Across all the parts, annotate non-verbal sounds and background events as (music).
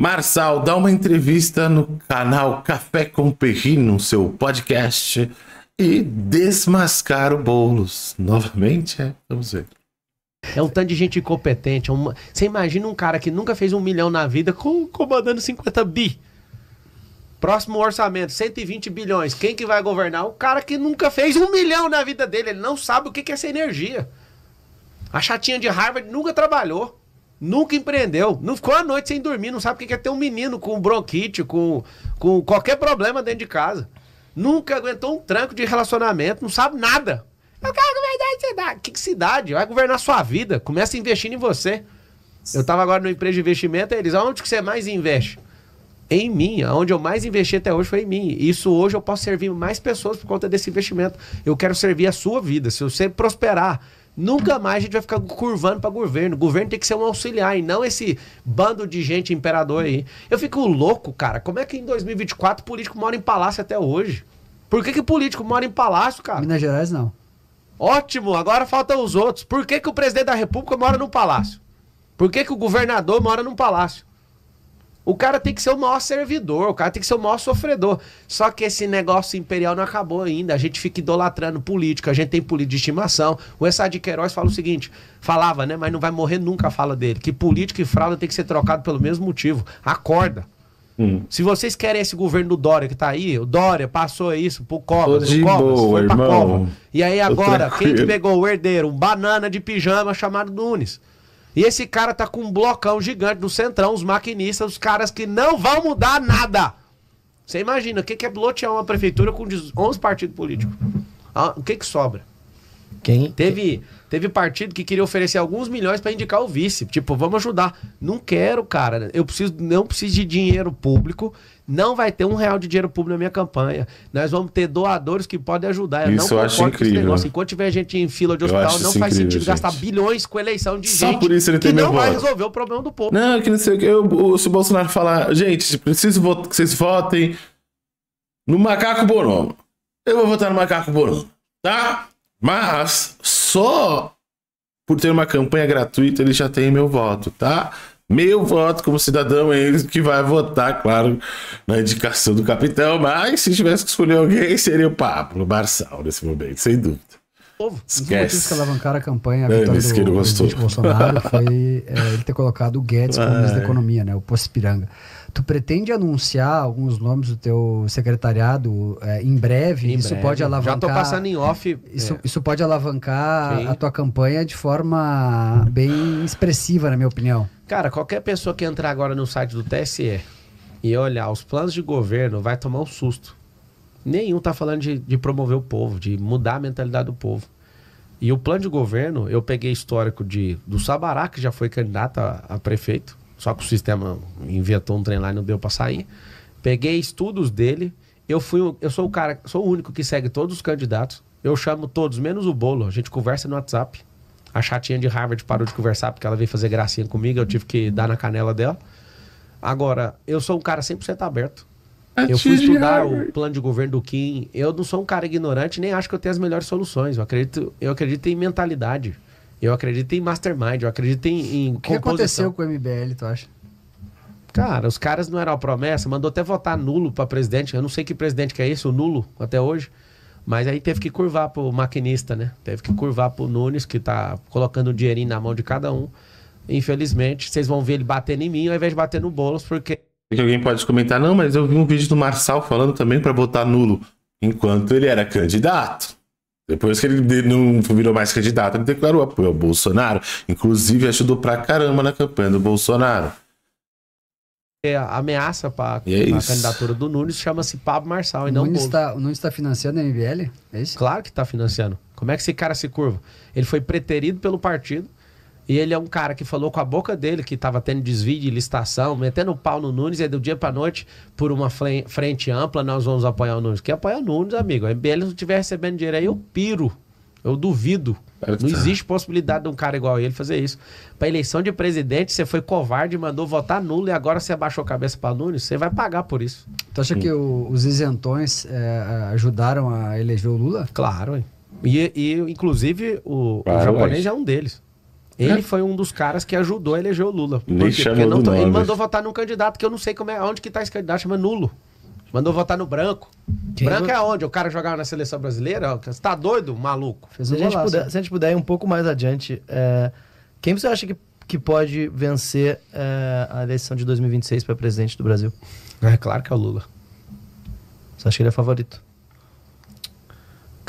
Marçal, dá uma entrevista no canal Café com no seu podcast, e desmascar o Boulos. Novamente, é? Vamos ver. É um tanto de gente incompetente. É uma... Você imagina um cara que nunca fez um milhão na vida com... comandando 50 bi. Próximo orçamento, 120 bilhões. Quem que vai governar? O cara que nunca fez um milhão na vida dele. Ele não sabe o que é essa energia. A chatinha de Harvard nunca trabalhou. Nunca empreendeu. Não ficou a noite sem dormir. Não sabe o que é ter um menino com bronquite, com, com qualquer problema dentro de casa. Nunca aguentou um tranco de relacionamento. Não sabe nada. Eu quero governar a cidade. Que, cidade? Vai governar a sua vida. Começa investindo em você. Eu estava agora no emprego de investimento. Eles, aonde que você mais investe? Em mim. Onde eu mais investi até hoje foi em mim. Isso hoje eu posso servir mais pessoas por conta desse investimento. Eu quero servir a sua vida. Se você prosperar Nunca mais a gente vai ficar curvando para governo. O governo tem que ser um auxiliar e não esse bando de gente imperador aí. Eu fico louco, cara. Como é que em 2024 político mora em palácio até hoje? Por que, que político mora em palácio, cara? Minas Gerais não. Ótimo, agora faltam os outros. Por que, que o presidente da República mora num palácio? Por que, que o governador mora num palácio? O cara tem que ser o maior servidor, o cara tem que ser o maior sofredor. Só que esse negócio imperial não acabou ainda. A gente fica idolatrando político, a gente tem político de estimação. O Essad Queiroz fala o seguinte: falava, né? Mas não vai morrer nunca a fala dele. Que político e fralda tem que ser trocado pelo mesmo motivo. Acorda. Hum. Se vocês querem esse governo do Dória que tá aí, o Dória passou isso pro Covas, o Covas foi pra irmão. Cova. E aí agora, quem que pegou o herdeiro? Um banana de pijama chamado Nunes. E esse cara tá com um blocão gigante no centrão, os maquinistas, os caras que não vão mudar nada. Você imagina, o que, que é bloquear uma prefeitura com 11 partidos políticos? Ah, o que que sobra? Quem? Teve, teve partido que queria oferecer alguns milhões para indicar o vice. Tipo, vamos ajudar. Não quero, cara. Eu preciso, não preciso de dinheiro público. Não vai ter um real de dinheiro público na minha campanha. Nós vamos ter doadores que podem ajudar. Eu isso eu acho incrível. Enquanto tiver gente em fila de hospital, não faz incrível, sentido gente. gastar bilhões com eleição de Só gente por isso ele tem que meu não voto. vai resolver o problema do povo. Não, que não sei o que. Eu, se o Bolsonaro falar, gente, preciso que vocês votem no macaco bonomo. Eu vou votar no macaco bonomo, tá? Mas só por ter uma campanha gratuita ele já tem meu voto, tá? Meu voto como cidadão é ele que vai votar, claro, na indicação do capitão, mas se tivesse que escolher alguém, seria o Pablo Marçal nesse momento, sem dúvida. Esquece. Os que alavancaram a campanha a vitória é, do, do Bolsonaro foi é, ele ter colocado o Guedes como (laughs) ministro da Economia, né? O Poço Piranga. Tu pretende anunciar alguns nomes do teu secretariado é, em breve? Em isso breve. pode alavancar. Já estou passando em off. Isso, é. isso pode alavancar Sim. a tua campanha de forma bem expressiva, na minha opinião. Cara, qualquer pessoa que entrar agora no site do TSE e olhar os planos de governo vai tomar um susto. Nenhum está falando de, de promover o povo, de mudar a mentalidade do povo. E o plano de governo, eu peguei histórico de, do Sabará, que já foi candidato a, a prefeito, só que o sistema inventou um trem lá e não deu para sair. Peguei estudos dele. Eu fui, eu sou o cara, sou o único que segue todos os candidatos. Eu chamo todos, menos o bolo. A gente conversa no WhatsApp. A chatinha de Harvard parou de conversar porque ela veio fazer gracinha comigo. Eu tive que dar na canela dela. Agora, eu sou um cara 100% aberto. Eu fui estudar o plano de governo do Kim. Eu não sou um cara ignorante, nem acho que eu tenho as melhores soluções. Eu acredito, eu acredito em mentalidade. Eu acredito em mastermind, eu acredito em, em O que composição. aconteceu com o MBL, tu acha? Cara, os caras não eram a promessa, mandou até votar nulo para presidente. Eu não sei que presidente que é esse, o nulo, até hoje. Mas aí teve que curvar pro maquinista, né? Teve que curvar pro Nunes, que tá colocando o dinheirinho na mão de cada um. Infelizmente, vocês vão ver ele batendo em mim ao invés de bater no Boulos, porque. alguém pode comentar, não, mas eu vi um vídeo do Marçal falando também para votar nulo, enquanto ele era candidato. Depois que ele não virou mais candidato, ele declarou apoio ao Bolsonaro. Inclusive, ajudou pra caramba na campanha do Bolsonaro. É, a ameaça para é a candidatura do Nunes chama-se Pablo Marçal e o não Nunes tá, O Nunes está financiando a MBL? É isso? Claro que está financiando. Como é que esse cara se curva? Ele foi preterido pelo partido, e ele é um cara que falou com a boca dele que estava tendo desvio de licitação, metendo o pau no Nunes, e do dia para noite, por uma frente ampla, nós vamos apoiar o Nunes. Quer apoiar o Nunes, amigo? A é, MBL não estiver recebendo dinheiro aí, eu piro. Eu duvido. Não existe possibilidade de um cara igual ele fazer isso. Para eleição de presidente, você foi covarde, mandou votar nulo e agora você abaixou a cabeça para Nunes, você vai pagar por isso. Tu acha Sim. que o, os isentões é, ajudaram a eleger o Lula? Claro. E, e inclusive, o, o japonês é um deles. Ele é. foi um dos caras que ajudou a eleger o Lula. Por Nem Porque não tô... Tá- ele mandou votar num candidato que eu não sei como é, onde que tá esse candidato, chama Nulo. Mandou votar no branco. Quem branco é onde? O cara jogava na seleção brasileira? Você tá doido, maluco? Um se, a gente puder, se a gente puder ir um pouco mais adiante, é... quem você acha que, que pode vencer é... a eleição de 2026 para presidente do Brasil? É claro que é o Lula. Você acha que ele é favorito?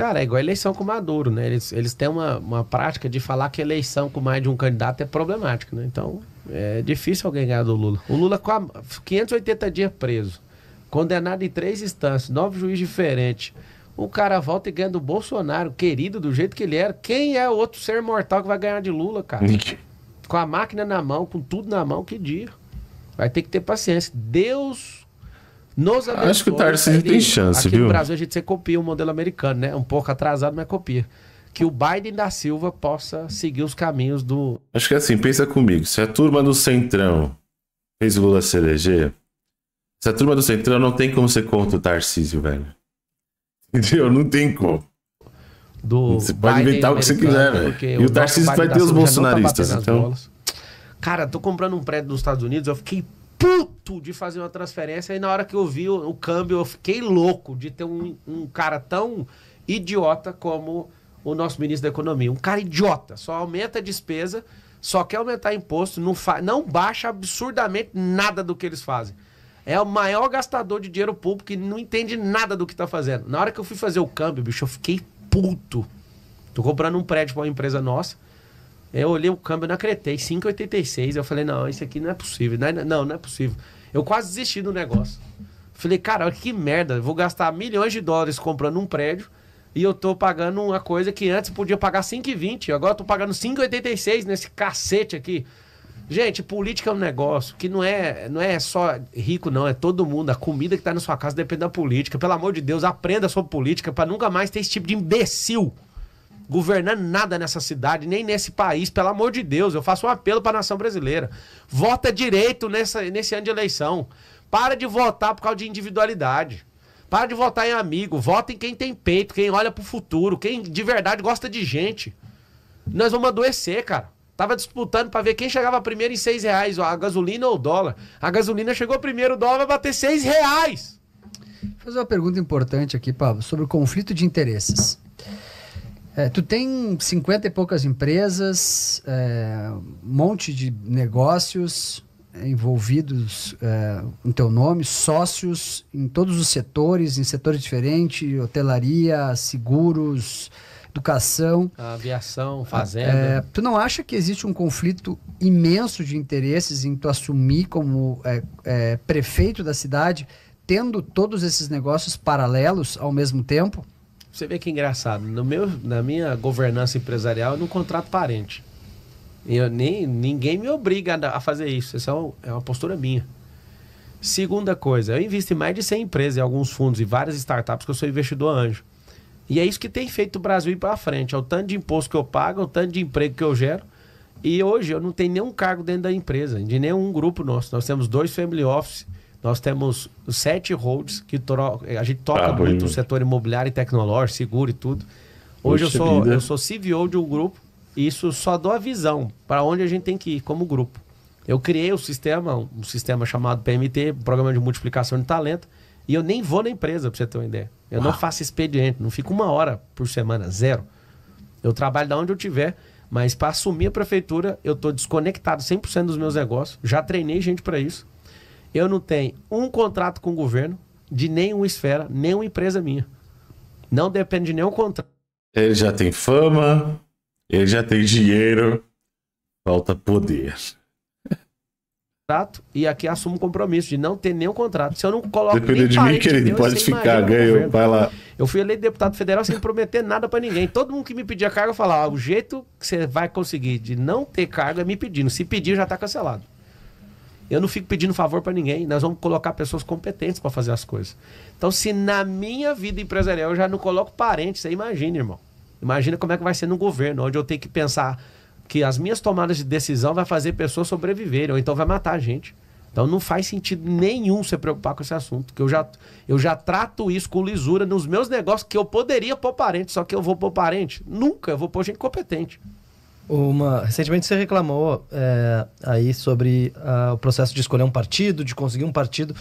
Cara, é igual a eleição com o Maduro, né? Eles, eles têm uma, uma prática de falar que eleição com mais de um candidato é problemática, né? Então, é difícil alguém ganhar do Lula. O Lula com a, 580 dias preso, condenado em três instâncias, nove juízes diferentes. O cara volta e ganha do Bolsonaro, querido do jeito que ele era. Quem é outro ser mortal que vai ganhar de Lula, cara? Nick. Com a máquina na mão, com tudo na mão, que dia. Vai ter que ter paciência. Deus nos Acho que o Tarcísio né, tem chance, aqui viu? no Brasil a gente se copia o modelo americano, né? Um pouco atrasado, mas copia. Que o Biden da Silva possa seguir os caminhos do. Acho que é assim, pensa comigo. Se a turma do Centrão fez Lula se eleger, turma do Centrão não tem como ser contra o Tarcísio, velho. (laughs) Entendeu? Não tem como. Do você pode Biden inventar o que você quiser, velho. E o Tarcísio vai ter os tá bolsonaristas. Tá então... Cara, tô comprando um prédio nos Estados Unidos, eu fiquei puto de fazer uma transferência. E na hora que eu vi o, o câmbio, eu fiquei louco de ter um, um cara tão idiota como o nosso ministro da Economia. Um cara idiota, só aumenta a despesa, só quer aumentar imposto, não, fa não baixa absurdamente nada do que eles fazem. É o maior gastador de dinheiro público e não entende nada do que está fazendo. Na hora que eu fui fazer o câmbio, bicho, eu fiquei puto. Tô comprando um prédio para uma empresa nossa. Eu olhei o câmbio, não acreditei, 5,86. Eu falei, não, isso aqui não é possível. Não, é, não, não é possível. Eu quase desisti do negócio. Falei, cara, que merda, eu vou gastar milhões de dólares comprando um prédio e eu tô pagando uma coisa que antes podia pagar 5,20, agora eu tô pagando 5,86 nesse cacete aqui. Gente, política é um negócio que não é, não é só rico, não. É todo mundo. A comida que tá na sua casa depende da política. Pelo amor de Deus, aprenda sobre política para nunca mais ter esse tipo de imbecil governando nada nessa cidade, nem nesse país, pelo amor de Deus. Eu faço um apelo para a nação brasileira. Vota direito nessa, nesse ano de eleição. Para de votar por causa de individualidade. Para de votar em amigo. Vota em quem tem peito, quem olha pro futuro, quem de verdade gosta de gente. Nós vamos adoecer, cara. Tava disputando para ver quem chegava primeiro em seis reais, a gasolina ou o dólar. A gasolina chegou primeiro, o dólar vai bater seis reais. Vou fazer uma pergunta importante aqui, Pablo, sobre o conflito de interesses. É, tu tem 50 e poucas empresas, é, um monte de negócios envolvidos é, em teu nome, sócios em todos os setores, em setores diferentes, hotelaria, seguros, educação. Ah, aviação, ah, fazenda. É, tu não acha que existe um conflito imenso de interesses em tu assumir como é, é, prefeito da cidade, tendo todos esses negócios paralelos ao mesmo tempo? Você vê que é engraçado. No meu, na minha governança empresarial, eu não contrato parente. Eu, nem, ninguém me obriga a, fazer isso. Isso é, é uma postura minha. Segunda coisa, eu invisto em mais de 100 empresas, em alguns fundos e várias startups que eu sou investidor anjo. E é isso que tem feito o Brasil ir para frente. É o tanto de imposto que eu pago, é o tanto de emprego que eu gero. E hoje eu não tenho nenhum cargo dentro da empresa, de nenhum grupo nosso. Nós temos dois family office nós temos sete holds que a gente toca ah, muito o setor imobiliário e tecnológico, seguro e tudo. Hoje eu sou, eu sou CVO de um grupo e isso só dá a visão para onde a gente tem que ir como grupo. Eu criei o um sistema, um sistema chamado PMT, Programa de Multiplicação de Talento, e eu nem vou na empresa, para você ter uma ideia. Eu Uau. não faço expediente, não fico uma hora por semana, zero. Eu trabalho da onde eu tiver, mas para assumir a prefeitura, eu estou desconectado 100% dos meus negócios. Já treinei gente para isso eu não tenho um contrato com o governo, de nenhuma esfera, nenhuma empresa minha. Não depende de nenhum contrato. Ele já tem fama, ele já tem dinheiro, falta poder. e aqui assumo o compromisso de não ter nenhum contrato. Se eu não coloco. Depende de mim, querido, pode ficar, ganho, vai lá. Eu fui eleito deputado federal sem prometer nada para ninguém. Todo mundo que me pedia carga falava: ah, o jeito que você vai conseguir de não ter carga é me pedindo. Se pedir, já tá cancelado. Eu não fico pedindo favor para ninguém. Nós vamos colocar pessoas competentes para fazer as coisas. Então, se na minha vida empresarial eu já não coloco parentes, você imagina, irmão. Imagina como é que vai ser no governo, onde eu tenho que pensar que as minhas tomadas de decisão vai fazer pessoas sobreviverem, ou então vai matar a gente. Então não faz sentido nenhum se preocupar com esse assunto, que eu já, eu já trato isso com lisura nos meus negócios que eu poderia pôr parente, só que eu vou pôr parente? Nunca, eu vou pôr gente competente. Uma, recentemente você reclamou é, aí sobre ah, o processo de escolher um partido, de conseguir um partido.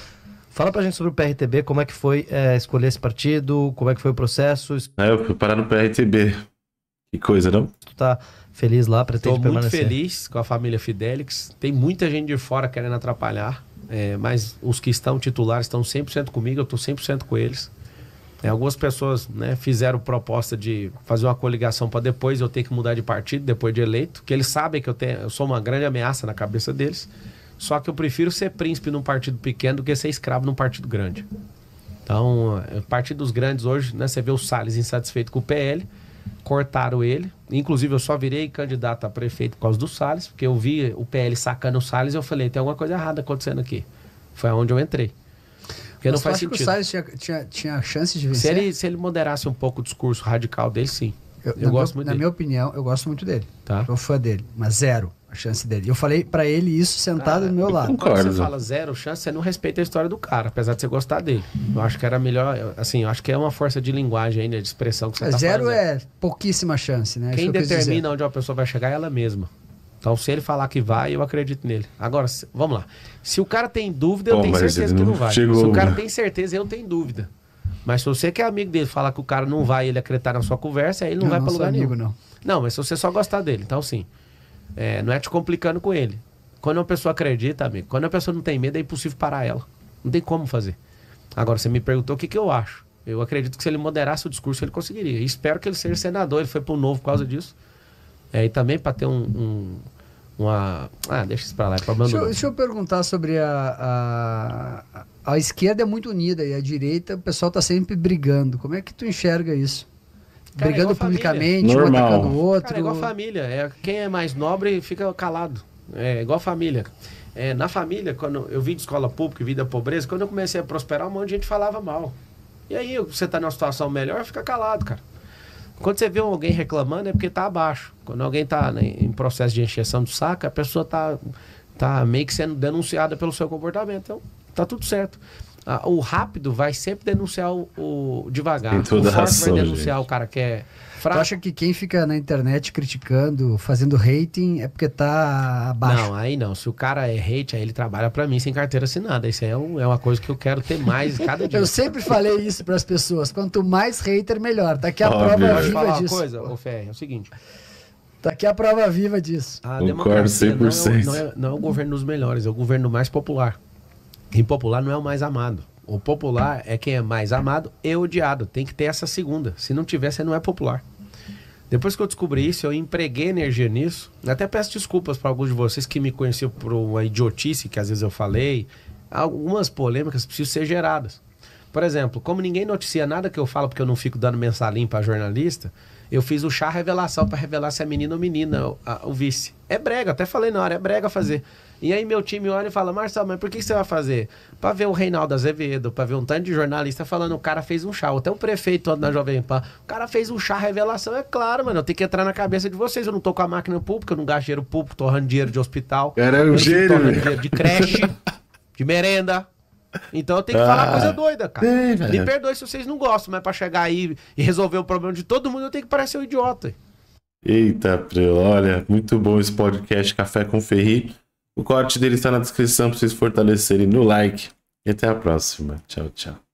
Fala pra gente sobre o PRTB, como é que foi é, escolher esse partido, como é que foi o processo. É, eu fui parar no PRTB. Que coisa, não? Tu tá feliz lá, pretende Tô permanecer? muito feliz com a família Fidelix. Tem muita gente de fora querendo atrapalhar, é, mas os que estão titulares estão 100% comigo, eu tô 100% com eles. É, algumas pessoas né, fizeram proposta de fazer uma coligação para depois eu ter que mudar de partido, depois de eleito, que eles sabem que eu, tenho, eu sou uma grande ameaça na cabeça deles. Só que eu prefiro ser príncipe num partido pequeno do que ser escravo num partido grande. Então, é, partidos grandes hoje, né, você vê o Salles insatisfeito com o PL, cortaram ele. Inclusive, eu só virei candidato a prefeito por causa do Salles, porque eu vi o PL sacando o Salles e eu falei, tem alguma coisa errada acontecendo aqui. Foi onde eu entrei. Porque não faz sentido. Que o Salles tinha, tinha, tinha chance de vencer. Se ele, se ele moderasse um pouco o discurso radical dele, sim. Eu, eu gosto meu, muito Na dele. minha opinião, eu gosto muito dele. Tá. Sou fã dele, mas zero a chance dele. Eu falei para ele isso sentado ah, do meu lado. Concordo. Quando você fala zero chance, você não respeita a história do cara, apesar de você gostar dele. Eu acho que era melhor, assim, eu acho que é uma força de linguagem ainda, de expressão que você mas é, tá zero fazendo. é pouquíssima chance, né? Quem determina onde uma pessoa vai chegar é ela mesma. Então, se ele falar que vai, eu acredito nele. Agora, se, vamos lá. Se o cara tem dúvida, eu Bom, tenho certeza não que não vai. Chegou, se o cara né? tem certeza, eu tenho dúvida. Mas se você que é amigo dele falar que o cara não vai, ele acreditar na sua conversa, aí ele não, não vai para lugar amigo, nenhum. Não. não, mas se você só gostar dele, então sim. É, não é te complicando com ele. Quando uma pessoa acredita, amigo, quando a pessoa não tem medo, é impossível parar ela. Não tem como fazer. Agora, você me perguntou o que, que eu acho. Eu acredito que se ele moderasse o discurso, ele conseguiria. E espero que ele seja senador. Ele foi para o novo por causa disso. É, e também para ter um, um, uma. Ah, deixa isso para lá, é para abandonar. Deixa, deixa, eu perguntar sobre a, a. a... esquerda é muito unida e a direita, o pessoal está sempre brigando. Como é que tu enxerga isso? Cara, é brigando é publicamente, um atacando o outro. Cara, é igual família. É, quem é mais nobre fica calado. É igual família. É, na família, quando eu vim de escola pública e vim da pobreza, quando eu comecei a prosperar, um monte de gente falava mal. E aí, você está numa situação melhor, fica calado, cara. Quando você vê alguém reclamando, é porque está abaixo. Quando alguém está né, em processo de encheção do saco, a pessoa está tá meio que sendo denunciada pelo seu comportamento. Então, está tudo certo. Ah, o rápido vai sempre denunciar o, o devagar. Tem toda o forte razão, vai denunciar gente. o cara que é fraco. Tu acha que quem fica na internet criticando, fazendo rating, é porque tá abaixo? Não, aí não. Se o cara é hate, aí ele trabalha para mim sem carteira assinada. Isso é, um, é uma coisa que eu quero ter mais (laughs) cada dia. eu sempre falei isso para as pessoas. Quanto mais hater, melhor. Daqui tá a prova viva falar disso. Uma coisa, ô Fer, é o seguinte. Tá aqui a prova viva disso. A Concordo 100%. Não é, não, é, não é o governo dos melhores, é o governo mais popular impopular não é o mais amado. O popular é quem é mais amado e odiado. Tem que ter essa segunda. Se não tiver, você não é popular. Depois que eu descobri isso, eu empreguei energia nisso. Até peço desculpas para alguns de vocês que me conheciam por uma idiotice que às vezes eu falei. Algumas polêmicas precisam ser geradas. Por exemplo, como ninguém noticia nada que eu falo porque eu não fico dando mensalinho para jornalista, eu fiz o chá revelação para revelar se é menina ou menina o, a, o vice. É brega, até falei na hora, é brega fazer. E aí meu time olha e fala, Marcelo, mas por que você vai fazer? Pra ver o Reinaldo Azevedo, pra ver um tanto de jornalista falando, o cara fez um chá, até um prefeito na Jovem Pan, o cara fez um chá revelação, é claro, mano, eu tenho que entrar na cabeça de vocês, eu não tô com a máquina pública, eu não gasto dinheiro público, tô torrando dinheiro de hospital. Era é um gênio, dinheiro de creche, de merenda. Então eu tenho que ah, falar coisa doida, cara. É, Me perdoe se vocês não gostam, mas pra chegar aí e resolver o problema de todo mundo, eu tenho que parecer um idiota. Eita, Pril, olha, muito bom esse podcast Café com Ferri. O corte dele está na descrição para vocês fortalecerem no like. E até a próxima. Tchau, tchau.